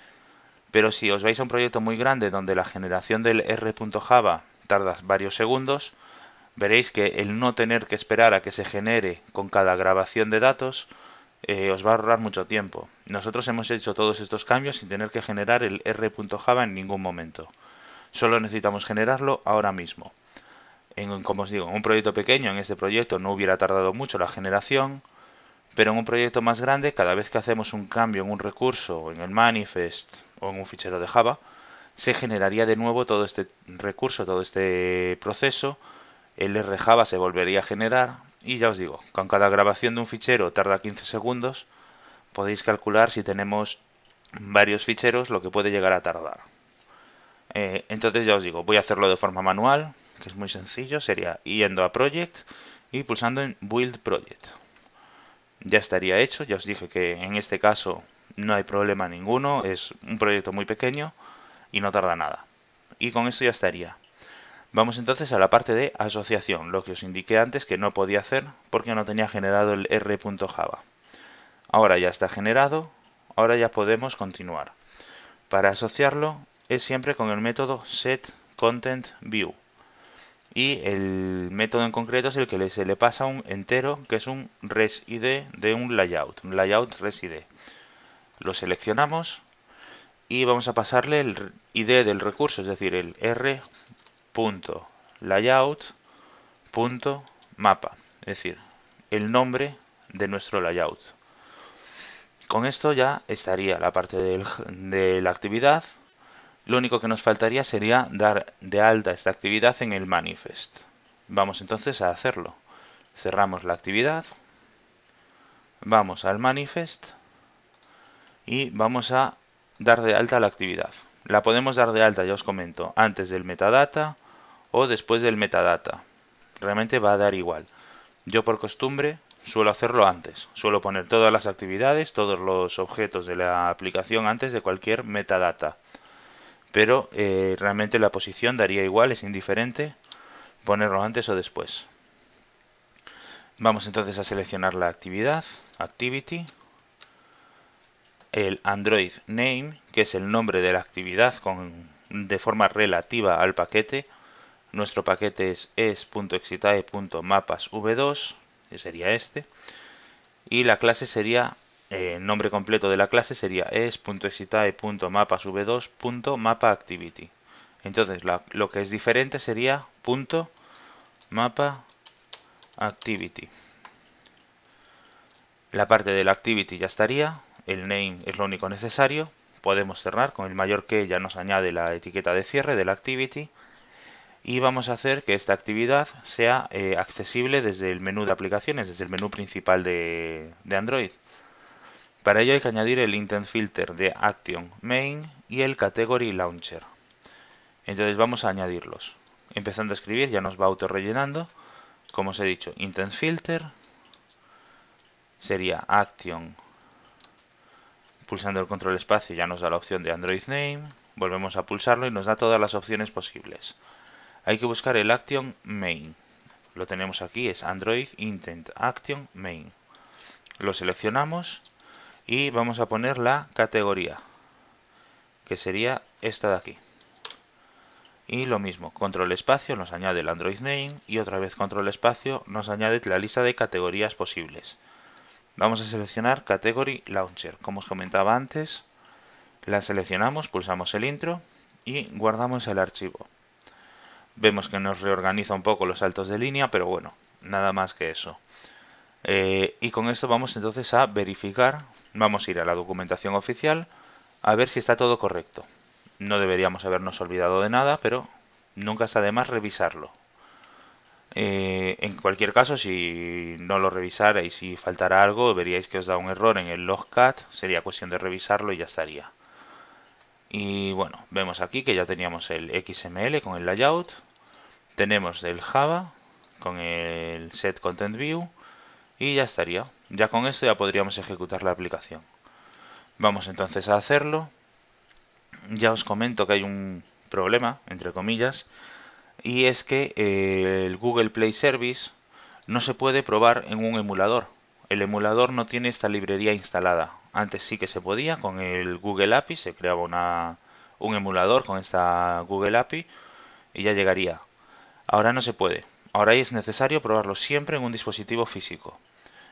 pero si os vais a un proyecto muy grande donde la generación del r.java tarda varios segundos, veréis que el no tener que esperar a que se genere con cada grabación de datos eh, os va a ahorrar mucho tiempo. Nosotros hemos hecho todos estos cambios sin tener que generar el r.java en ningún momento. Solo necesitamos generarlo ahora mismo. En, como os digo, en un proyecto pequeño, en este proyecto no hubiera tardado mucho la generación, pero en un proyecto más grande, cada vez que hacemos un cambio en un recurso, en el manifest o en un fichero de Java, se generaría de nuevo todo este recurso, todo este proceso, el RJava se volvería a generar, y ya os digo, con cada grabación de un fichero tarda 15 segundos, podéis calcular si tenemos varios ficheros lo que puede llegar a tardar. Eh, entonces ya os digo, voy a hacerlo de forma manual, que es muy sencillo, sería yendo a Project y pulsando en Build Project. Ya estaría hecho, ya os dije que en este caso no hay problema ninguno, es un proyecto muy pequeño y no tarda nada. Y con esto ya estaría. Vamos entonces a la parte de asociación, lo que os indiqué antes que no podía hacer porque no tenía generado el r.java. Ahora ya está generado, ahora ya podemos continuar. Para asociarlo es siempre con el método setContentView. Y el método en concreto es el que se le pasa un entero, que es un resID de un layout, un layout resID. Lo seleccionamos y vamos a pasarle el ID del recurso, es decir, el R punto layout punto mapa es decir el nombre de nuestro layout con esto ya estaría la parte de la actividad lo único que nos faltaría sería dar de alta esta actividad en el manifest vamos entonces a hacerlo cerramos la actividad vamos al manifest y vamos a dar de alta la actividad la podemos dar de alta, ya os comento, antes del metadata o después del metadata. Realmente va a dar igual. Yo por costumbre suelo hacerlo antes. Suelo poner todas las actividades, todos los objetos de la aplicación antes de cualquier metadata. Pero eh, realmente la posición daría igual, es indiferente ponerlo antes o después. Vamos entonces a seleccionar la actividad, Activity, el Android Name, que es el nombre de la actividad con, de forma relativa al paquete. Nuestro paquete es es.exitae.mapasv2, que sería este. Y la clase sería, eh, el nombre completo de la clase sería es.exitae.mapasv2.mapaActivity. Entonces lo que es diferente sería punto La parte de activity ya estaría, el name es lo único necesario. Podemos cerrar con el mayor que ya nos añade la etiqueta de cierre de la activity y vamos a hacer que esta actividad sea eh, accesible desde el menú de aplicaciones, desde el menú principal de, de Android. Para ello hay que añadir el intent filter de action main y el category launcher. Entonces vamos a añadirlos. Empezando a escribir ya nos va autorrellenando. Como os he dicho, intent filter sería action Pulsando el control espacio ya nos da la opción de Android Name, volvemos a pulsarlo y nos da todas las opciones posibles. Hay que buscar el Action Main. Lo tenemos aquí, es Android Intent Action Main. Lo seleccionamos y vamos a poner la categoría, que sería esta de aquí. Y lo mismo, control espacio nos añade el Android Name y otra vez control espacio nos añade la lista de categorías posibles. Vamos a seleccionar Category Launcher. Como os comentaba antes, la seleccionamos, pulsamos el intro y guardamos el archivo. Vemos que nos reorganiza un poco los saltos de línea, pero bueno, nada más que eso. Eh, y con esto vamos entonces a verificar, vamos a ir a la documentación oficial a ver si está todo correcto. No deberíamos habernos olvidado de nada, pero nunca es de más revisarlo. Eh, en cualquier caso, si no lo revisarais y si faltara algo, veríais que os da un error en el logcat, sería cuestión de revisarlo y ya estaría. Y bueno, vemos aquí que ya teníamos el XML con el layout, tenemos el Java con el set content view y ya estaría. Ya con esto ya podríamos ejecutar la aplicación. Vamos entonces a hacerlo. Ya os comento que hay un problema, entre comillas, y es que eh, el Google Play Service no se puede probar en un emulador. El emulador no tiene esta librería instalada. Antes sí que se podía, con el Google API se creaba un emulador con esta Google API y ya llegaría. Ahora no se puede. Ahora es necesario probarlo siempre en un dispositivo físico.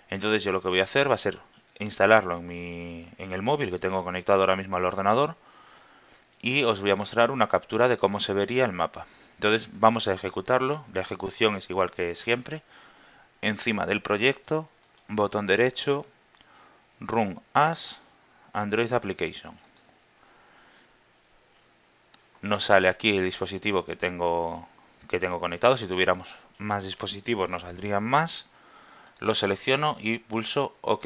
Entonces yo lo que voy a hacer va a ser instalarlo en, mi, en el móvil que tengo conectado ahora mismo al ordenador y os voy a mostrar una captura de cómo se vería el mapa. Entonces vamos a ejecutarlo. La ejecución es igual que siempre. Encima del proyecto, botón derecho, Run as Android Application. Nos sale aquí el dispositivo que tengo, que tengo conectado. Si tuviéramos más dispositivos nos saldrían más. Lo selecciono y pulso OK.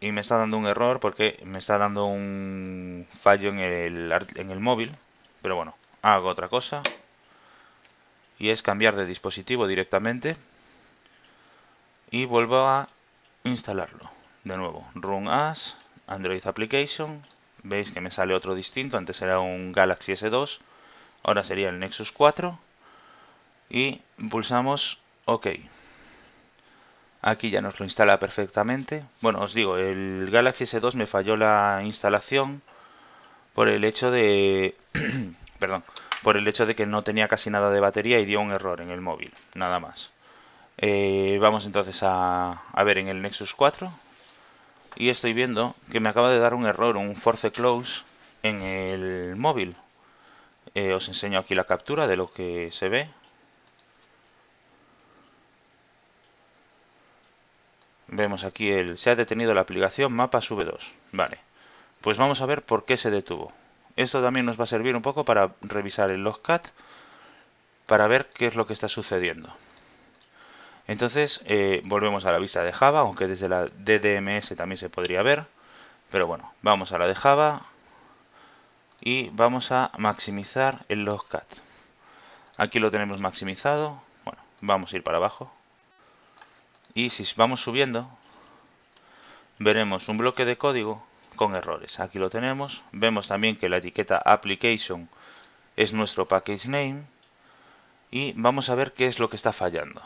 y me está dando un error porque me está dando un fallo en el, en el móvil. Pero bueno, hago otra cosa y es cambiar de dispositivo directamente y vuelvo a instalarlo de nuevo run as android application veis que me sale otro distinto antes era un galaxy s2 ahora sería el nexus 4 y pulsamos ok aquí ya nos lo instala perfectamente bueno os digo el galaxy s2 me falló la instalación por el hecho de perdón, por el hecho de que no tenía casi nada de batería y dio un error en el móvil, nada más. Eh, vamos entonces a, ver en el Nexus 4 y estoy viendo que me acaba de dar un error, un force close en el móvil. Eh, os enseño aquí la captura de lo que se ve. Vemos aquí el se ha detenido la aplicación Mapa V2. Vale, pues vamos a ver por qué se detuvo. Esto también nos va a servir un poco para revisar el logcat, para ver qué es lo que está sucediendo. Entonces, eh, volvemos a la vista de Java, aunque desde la DDMS también se podría ver. Pero bueno, vamos a la de Java y vamos a maximizar el logcat. Aquí lo tenemos maximizado. Bueno, vamos a ir para abajo. Y si vamos subiendo, veremos un bloque de código con errores. Aquí lo tenemos. Vemos también que la etiqueta application es nuestro package name. Y vamos a ver qué es lo que está fallando.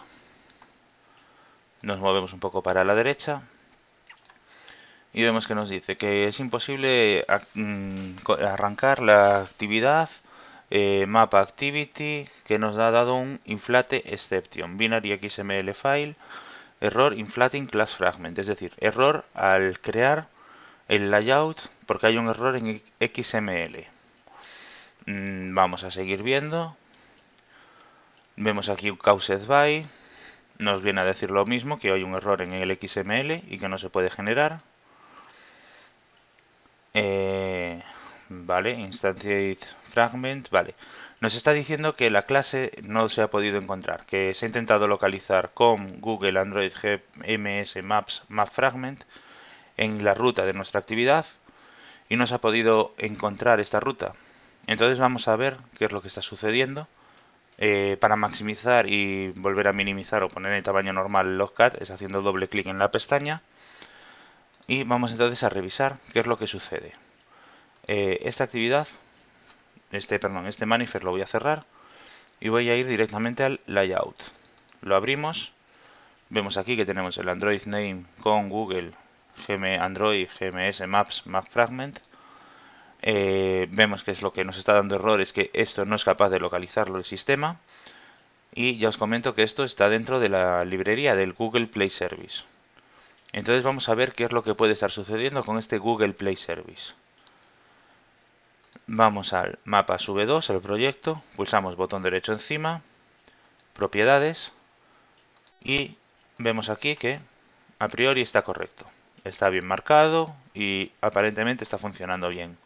Nos movemos un poco para la derecha. Y vemos que nos dice que es imposible mm, arrancar la actividad eh, map activity que nos ha dado un inflate exception. Binary XML file, error inflating class fragment. Es decir, error al crear el layout porque hay un error en XML. Mm, vamos a seguir viendo. Vemos aquí un CAUSED by. Nos viene a decir lo mismo, que hay un error en el XML y que no se puede generar. Eh, vale, instantiate fragment, vale. Nos está diciendo que la clase no se ha podido encontrar, que se ha intentado localizar con Google Android MS Maps Map Fragment, en la ruta de nuestra actividad y nos ha podido encontrar esta ruta. Entonces vamos a ver qué es lo que está sucediendo. Eh, para maximizar y volver a minimizar o poner en tamaño normal el logcat es haciendo doble clic en la pestaña. Y vamos entonces a revisar qué es lo que sucede. Eh, esta actividad, este, perdón, este manifest lo voy a cerrar y voy a ir directamente al layout. Lo abrimos, vemos aquí que tenemos el Android Name con Google GM, Android, GMS, Maps, Map Fragment. Eh, vemos que es lo que nos está dando error, es que esto no es capaz de localizarlo el sistema. Y ya os comento que esto está dentro de la librería del Google Play Service. Entonces vamos a ver qué es lo que puede estar sucediendo con este Google Play Service. Vamos al mapa V2, al proyecto, pulsamos botón derecho encima, propiedades y vemos aquí que a priori está correcto está bien marcado y aparentemente está funcionando bien.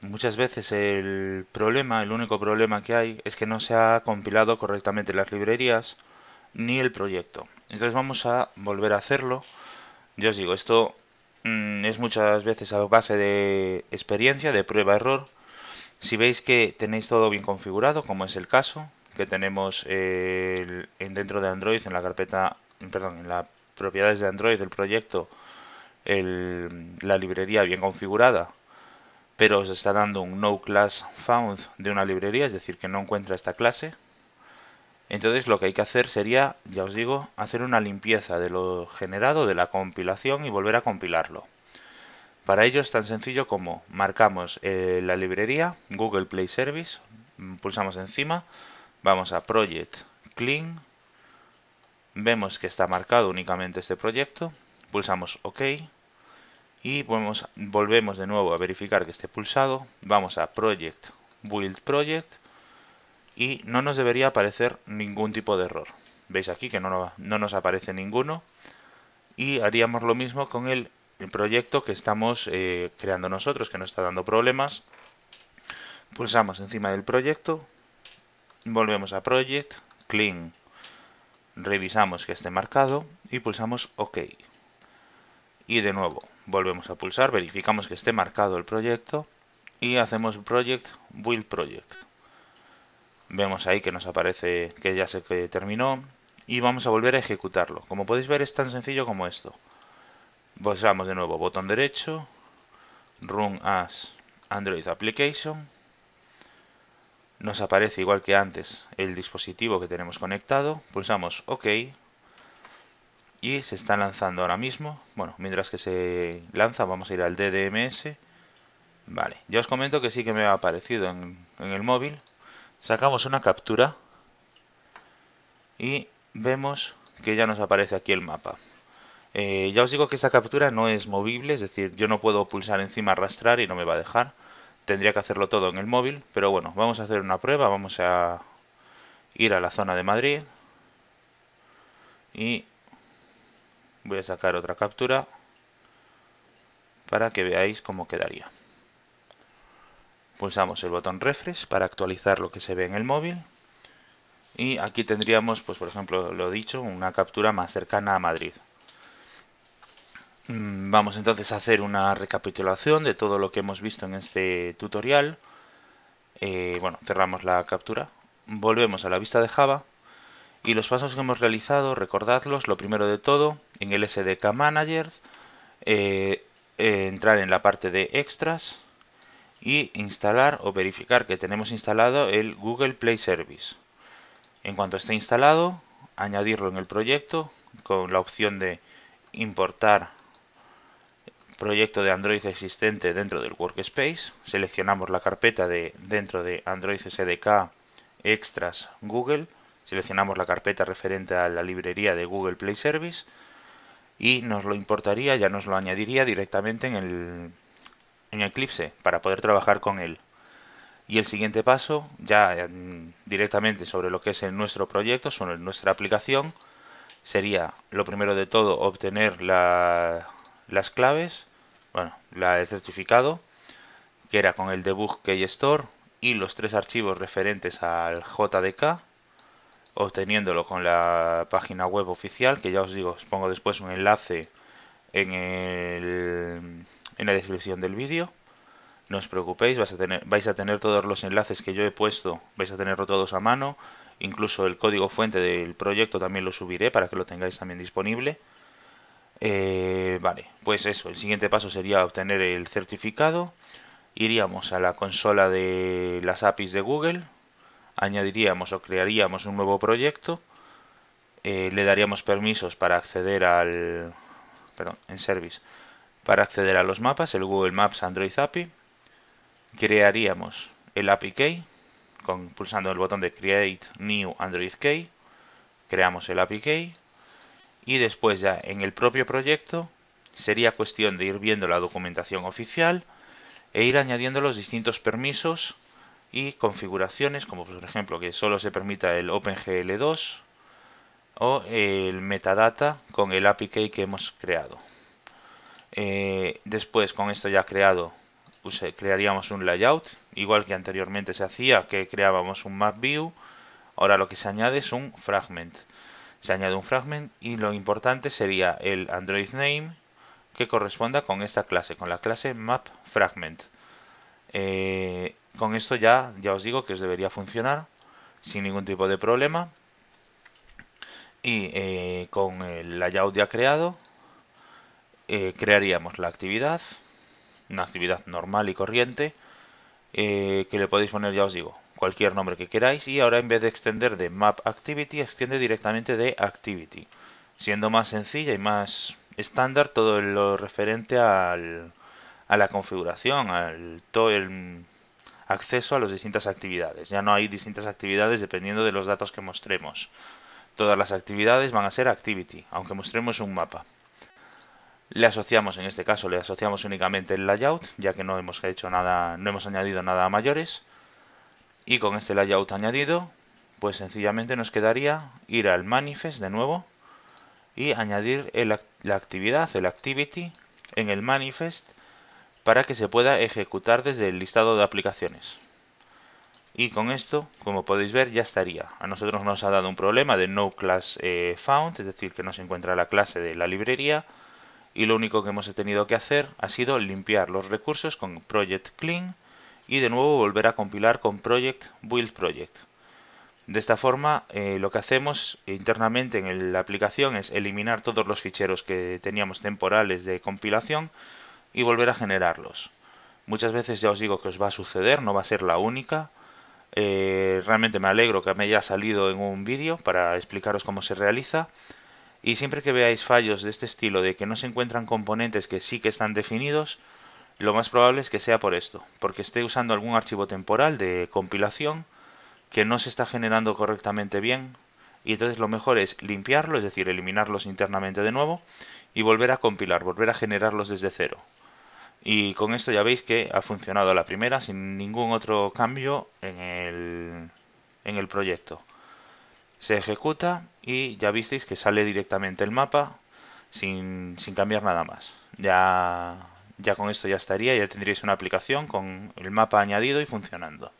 Muchas veces el problema, el único problema que hay es que no se ha compilado correctamente las librerías ni el proyecto. Entonces vamos a volver a hacerlo. Yo os digo, esto mm, es muchas veces a base de experiencia, de prueba-error. Si veis que tenéis todo bien configurado, como es el caso, que tenemos el, dentro de Android en la carpeta, perdón, en la propiedades de Android del proyecto, la librería bien configurada, pero os está dando un no class found de una librería, es decir, que no encuentra esta clase, entonces lo que hay que hacer sería, ya os digo, hacer una limpieza de lo generado de la compilación y volver a compilarlo. Para ello es tan sencillo como marcamos eh, la librería Google Play Service, pulsamos encima, vamos a Project Clean Vemos que está marcado únicamente este proyecto, pulsamos OK y volvemos, de nuevo a verificar que esté pulsado, vamos a Project, Build Project y no nos debería aparecer ningún tipo de error. Veis aquí que no, no nos aparece ninguno y haríamos lo mismo con el, proyecto que estamos eh, creando nosotros, que no está dando problemas. Pulsamos encima del proyecto, volvemos a Project, Clean revisamos que esté marcado y pulsamos OK. Y de nuevo, volvemos a pulsar, verificamos que esté marcado el proyecto y hacemos Project Build Project. Vemos ahí que nos aparece que ya se terminó y vamos a volver a ejecutarlo. Como podéis ver es tan sencillo como esto. Pulsamos de nuevo botón derecho, Run as Android Application nos aparece igual que antes el dispositivo que tenemos conectado, pulsamos OK y se está lanzando ahora mismo. Bueno, mientras que se lanza vamos a ir al DDMS. Vale, ya os comento que sí que me ha aparecido en, el móvil. Sacamos una captura y vemos que ya nos aparece aquí el mapa. Eh, ya os digo que esta captura no es movible, es decir, yo no puedo pulsar encima arrastrar y no me va a dejar tendría que hacerlo todo en el móvil, pero bueno, vamos a hacer una prueba, vamos a ir a la zona de Madrid y voy a sacar otra captura para que veáis cómo quedaría. Pulsamos el botón refresh para actualizar lo que se ve en el móvil y aquí tendríamos, pues por ejemplo, lo dicho, una captura más cercana a Madrid. Mm, vamos entonces a hacer una recapitulación de todo lo que hemos visto en este tutorial. Eh, bueno, cerramos la captura. Volvemos a la vista de Java. Y los pasos que hemos realizado, recordadlos, lo primero de todo, en el SDK Manager, eh, eh, entrar en la parte de Extras y instalar o verificar que tenemos instalado el Google Play Service. En cuanto esté instalado, añadirlo en el proyecto con la opción de importar proyecto de Android existente dentro del Workspace, seleccionamos la carpeta de dentro de Android SDK Extras Google, seleccionamos la carpeta referente a la librería de Google Play Service y nos lo importaría, ya nos lo añadiría directamente en el, en Eclipse para poder trabajar con él. Y el siguiente paso, ya mm, directamente sobre lo que es nuestro proyecto, sobre nuestra aplicación, sería lo primero de todo obtener las claves bueno, la de certificado, que era con el debug Store y los tres archivos referentes al JDK, obteniéndolo con la página web oficial, que ya os digo, os pongo después un enlace en, el, en la descripción del vídeo. No os preocupéis, vais a, tener, vais a tener todos los enlaces que yo he puesto, vais a tenerlo todos a mano. Incluso el código fuente del proyecto también lo subiré para que lo tengáis también disponible. Eh, vale, pues eso, el siguiente paso sería obtener el certificado. Iríamos a la consola de las APIs de Google, añadiríamos o crearíamos un nuevo proyecto, eh, le daríamos permisos para acceder al... perdón, en service, para acceder a los mapas, el Google Maps Android API, crearíamos el API Key, con, pulsando el botón de Create New Android Key, creamos el API Key, y después ya en el propio proyecto sería cuestión de ir viendo la documentación oficial e ir añadiendo los distintos permisos y configuraciones, como por ejemplo que solo se permita el OpenGL2 o el metadata con el API que hemos creado. Eh, después, con esto ya creado, crearíamos un layout, igual que anteriormente se hacía, que creábamos un map view. Ahora lo que se añade es un fragment se añade un fragment y lo importante sería el Android Name que corresponda con esta clase, con la clase MapFragment. Eh, con esto ya, ya os digo que os debería funcionar sin ningún tipo de problema. Y eh, con el layout ya creado, eh, crearíamos la actividad, una actividad normal y corriente, que le podéis poner, ya os digo, cualquier nombre que queráis y ahora en vez de extender de map activity extiende directamente de activity siendo más sencilla y más estándar todo lo referente a la configuración al todo el acceso a las distintas actividades ya no hay distintas actividades dependiendo de los datos que mostremos todas las actividades van a ser activity aunque mostremos un mapa le asociamos, en este caso le asociamos únicamente el layout, ya que no hemos hecho nada, no hemos añadido nada a mayores. Y con este layout añadido, pues sencillamente nos quedaría ir al manifest de nuevo y añadir la actividad, el activity, en el manifest para que se pueda ejecutar desde el listado de aplicaciones. Y con esto, como podéis ver, ya estaría. A nosotros nos ha dado un problema de no class eh, found, es decir, que no se encuentra la clase de la librería. Y lo único que hemos tenido que hacer ha sido limpiar los recursos con project clean y de nuevo volver a compilar con project build project. De esta forma eh, lo que hacemos internamente en la aplicación es eliminar todos los ficheros que teníamos temporales de compilación y volver a generarlos. Muchas veces ya os digo que os va a suceder, no va a ser la única. Eh, realmente me alegro que me haya salido en un vídeo para explicaros cómo se realiza. Y siempre que veáis fallos de este estilo, de que no se encuentran componentes que sí que están definidos, lo más probable es que sea por esto, porque esté usando algún archivo temporal de compilación que no se está generando correctamente bien y entonces lo mejor es limpiarlo, es decir, eliminarlos internamente de nuevo y volver a compilar, volver a generarlos desde cero. Y con esto ya veis que ha funcionado la primera sin ningún otro cambio en el, en el proyecto. Se ejecuta y ya visteis que sale directamente el mapa sin, sin cambiar nada más. Ya ya con esto ya estaría, ya tendríais una aplicación con el mapa añadido y funcionando.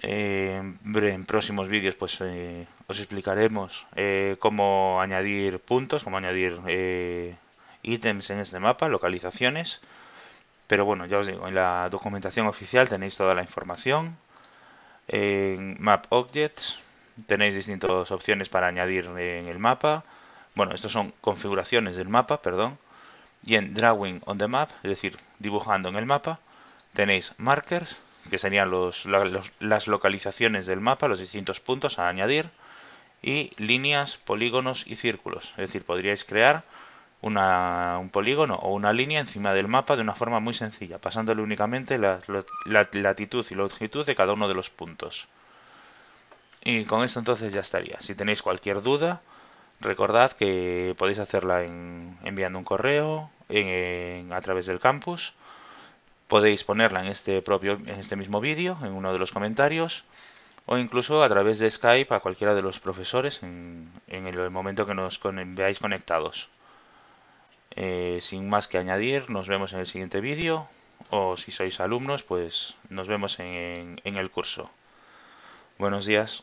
Eh, en próximos vídeos pues eh, os explicaremos eh, cómo añadir puntos, cómo añadir ítems en este mapa, localizaciones. Pero bueno, ya os digo, en la documentación oficial tenéis toda la información. En Map Objects tenéis distintas opciones para añadir en el mapa. Bueno, estos son configuraciones del mapa, perdón. Y en Drawing on the Map, es decir, dibujando en el mapa, tenéis markers, que serían los, las localizaciones del mapa, los distintos puntos a añadir, y líneas, polígonos y círculos. Es decir, podríais crear un polígono o una línea encima del mapa de una forma muy sencilla, pasándole únicamente la, la, latitud y longitud de cada uno de los puntos. Y con esto entonces ya estaría. Si tenéis cualquier duda, Recordad que podéis hacerla en, enviando un correo a través del campus. Podéis ponerla en este, propio, en este mismo vídeo, en uno de los comentarios, o incluso a través de Skype a cualquiera de los profesores en, el momento que nos veáis conectados. Eh, sin más que añadir, nos vemos en el siguiente vídeo, o si sois alumnos, pues nos vemos en el curso. Buenos días.